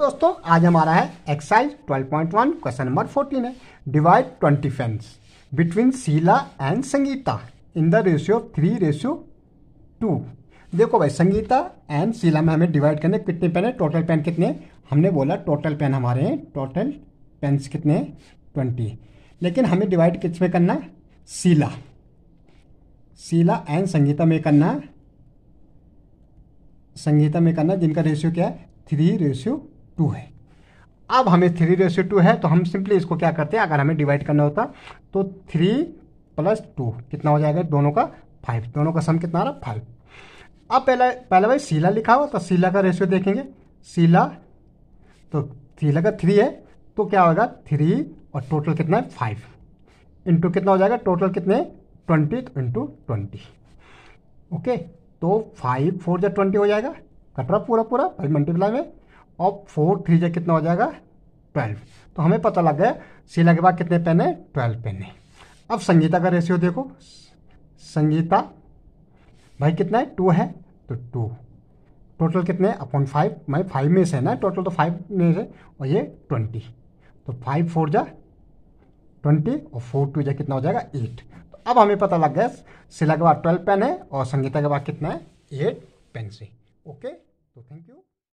दोस्तों आज हमारा है एक्साइज 12.1 क्वेश्चन नंबर 14 है divide 20 pens between Sheela and Sangeeta in the ratio of three ratio two देखो भाई संगीता एंड सीला में हमें डिवाइड करने कितने पेन है टोटल पेन कितने हमने बोला टोटल पेन हमारे हैं टोटल पेन्स कितने हैं ट्वेंटी लेकिन हमें डिवाइड किस में करना है सीला सीला एंड संगीता में करना संगीता में करना जिनका रेशियो क्या है थ्री रेशियो टू है अब हमें थ्री रेशियो टू है तो हम सिंपली इसको क्या करते हैं अगर हमें डिवाइड करना होता तो थ्री प्लस टू कितना हो जाएगा दोनों का फाइव दोनों का सम कितना आ रहा फाइव अब पहला पहला भाई सीला लिखा हुआ तो सीला का रेशियो देखेंगे सीला तो सीला का थ्री है तो क्या होगा थ्री और टोटल कितना है फाइव इंटू कितना हो जाएगा टोटल कितने ट्वेंटी इंटू ट्वेंटी ओके तो फाइव फोर तो जब ट्वेंटी हो जाएगा कट रहा पूरा पूरा भाई मल्टीप्लाई में और फोर थ्री जो कितना हो जाएगा ट्वेल्व तो हमें पता लग गया सिला के बाद कितने पेन है ट्वेल्व पेन है अब संगीता का रेशियो देखो संगीता भाई कितना है टू है तो टू टोटल कितने अपॉन फाइव भाई फाइव में से है ना टोटल तो फाइव में से और ये ट्वेंटी तो फाइव फोर जा ट्वेंटी और फोर टू जा कितना हो जाएगा एट तो अब हमें पता लग गया सिला के बाद ट्वेल्व पेन है और संगीता के बाद कितना है एट पेन से ओके तो थैंक यू